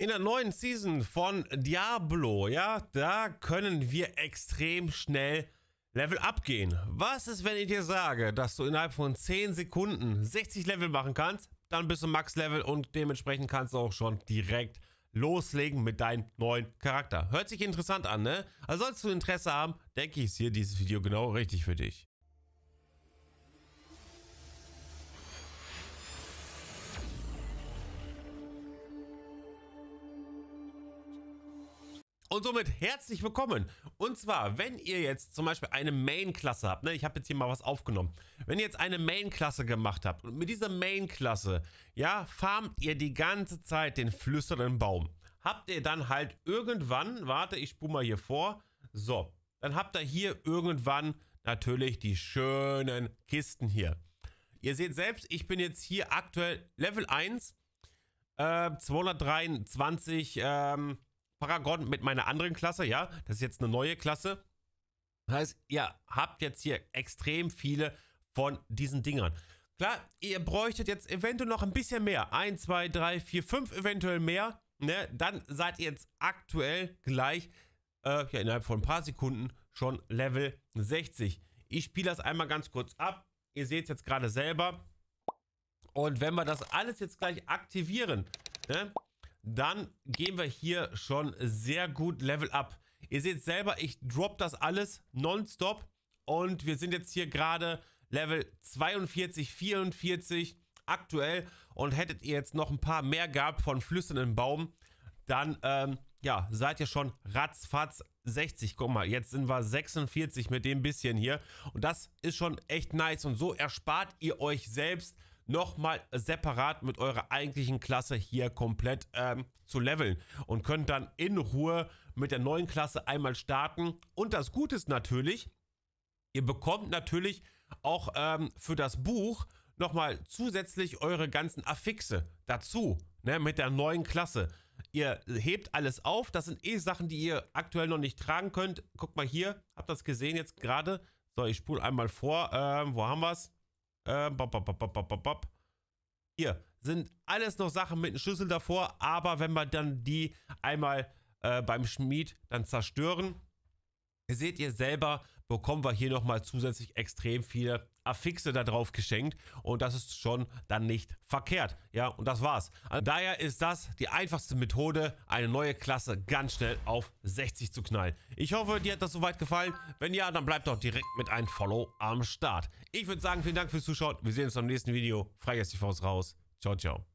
In der neuen Season von Diablo, ja, da können wir extrem schnell Level abgehen. Was ist, wenn ich dir sage, dass du innerhalb von 10 Sekunden 60 Level machen kannst? Dann bist du Max-Level und dementsprechend kannst du auch schon direkt loslegen mit deinem neuen Charakter. Hört sich interessant an, ne? Also solltest du Interesse haben, denke ich, ist hier dieses Video genau richtig für dich. Und somit herzlich willkommen. Und zwar, wenn ihr jetzt zum Beispiel eine Main-Klasse habt, ne, ich habe jetzt hier mal was aufgenommen. Wenn ihr jetzt eine Main-Klasse gemacht habt und mit dieser Main-Klasse, ja, farmt ihr die ganze Zeit den flüsternden Baum. Habt ihr dann halt irgendwann, warte, ich spule mal hier vor, so, dann habt ihr hier irgendwann natürlich die schönen Kisten hier. Ihr seht selbst, ich bin jetzt hier aktuell Level 1, äh, 223, ähm, Paragon mit meiner anderen Klasse, ja, das ist jetzt eine neue Klasse. Das heißt, ihr habt jetzt hier extrem viele von diesen Dingern. Klar, ihr bräuchtet jetzt eventuell noch ein bisschen mehr. 1, 2, 3, 4, 5 eventuell mehr. Ne? Dann seid ihr jetzt aktuell gleich, äh, ja, innerhalb von ein paar Sekunden schon Level 60. Ich spiele das einmal ganz kurz ab. Ihr seht es jetzt gerade selber. Und wenn wir das alles jetzt gleich aktivieren, ne? dann gehen wir hier schon sehr gut Level up. Ihr seht selber, ich drop das alles nonstop und wir sind jetzt hier gerade Level 42, 44 aktuell und hättet ihr jetzt noch ein paar mehr gehabt von Flüssen im Baum, dann ähm, ja, seid ihr schon ratzfatz 60. Guck mal, jetzt sind wir 46 mit dem bisschen hier und das ist schon echt nice und so erspart ihr euch selbst nochmal separat mit eurer eigentlichen Klasse hier komplett ähm, zu leveln und könnt dann in Ruhe mit der neuen Klasse einmal starten. Und das Gute ist natürlich, ihr bekommt natürlich auch ähm, für das Buch nochmal zusätzlich eure ganzen Affixe dazu, ne, mit der neuen Klasse. Ihr hebt alles auf, das sind eh Sachen, die ihr aktuell noch nicht tragen könnt. Guckt mal hier, habt das gesehen jetzt gerade. So, ich spule einmal vor, ähm, wo haben wir es? Äh, bop, bop, bop, bop, bop, bop. Hier sind alles noch Sachen mit einem Schlüssel davor, aber wenn wir dann die einmal äh, beim Schmied dann zerstören, seht ihr selber, bekommen wir hier nochmal zusätzlich extrem viele Affixe da drauf geschenkt und das ist schon dann nicht verkehrt. Ja, und das war's. Also daher ist das die einfachste Methode, eine neue Klasse ganz schnell auf 60 zu knallen. Ich hoffe, dir hat das soweit gefallen. Wenn ja, dann bleib doch direkt mit einem Follow am Start. Ich würde sagen, vielen Dank fürs Zuschauen. Wir sehen uns beim nächsten Video. Freigeist die Faust raus. Ciao, ciao.